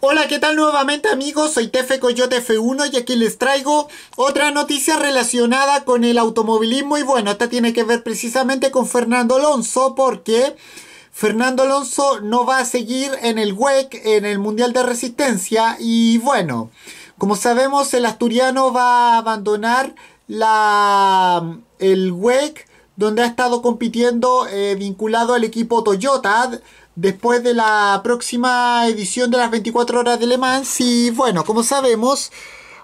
Hola, ¿qué tal nuevamente amigos? Soy Tefe Coyote F1 y aquí les traigo otra noticia relacionada con el automovilismo y bueno, esta tiene que ver precisamente con Fernando Alonso porque Fernando Alonso no va a seguir en el WEC, en el Mundial de Resistencia y bueno, como sabemos el asturiano va a abandonar la, el WEC donde ha estado compitiendo eh, vinculado al equipo Toyota después de la próxima edición de las 24 horas de Le Mans. Y bueno, como sabemos,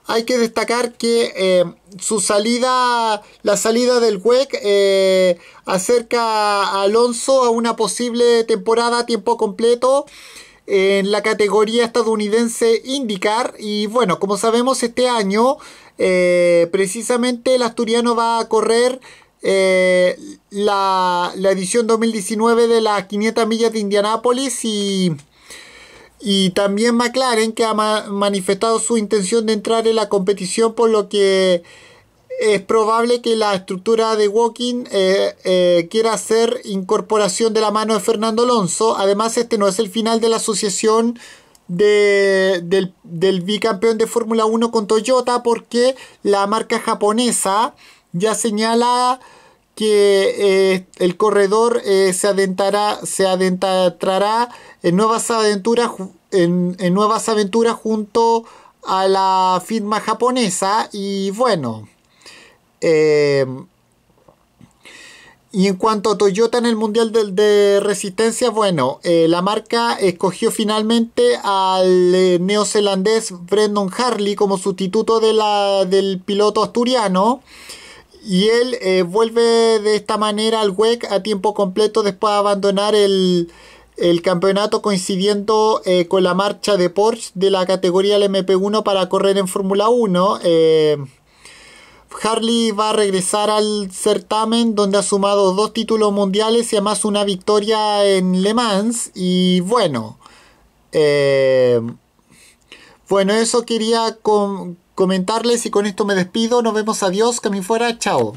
hay que destacar que eh, su salida, la salida del WEC, eh, acerca a Alonso a una posible temporada a tiempo completo en la categoría estadounidense IndyCar. Y bueno, como sabemos, este año precisamente el asturiano va a correr eh, la, edición 2019 de las 500 millas de Indianápolis y, y también McLaren que ha manifestado su intención de entrar en la competición por lo que es probable que la estructura de Walking eh, eh, quiera hacer incorporación de la mano de Fernando Alonso. Además, este no es el final de la asociación del, del bicampeón de Fórmula 1 con Toyota porque la marca japonesa ya señala que eh, el corredor eh, se, adentrará, se adentrará en nuevas aventuras en, nuevas aventuras junto a la firma japonesa y bueno eh, y en cuanto a Toyota en el Mundial de, Resistencia, bueno, la marca escogió finalmente al neozelandés Brendan Harley como sustituto de la, del piloto asturiano. Y él eh, vuelve de esta manera al WEC a tiempo completo después de abandonar el, campeonato coincidiendo eh, con la marcha de Porsche de la categoría lmp 1 para correr en Fórmula 1. Eh, Harley va a regresar al certamen donde ha sumado dos títulos mundiales y además una victoria en Le Mans. Y bueno, bueno, eso quería con comentarles y con esto me despido. Nos vemos, adiós, que fuera, chao.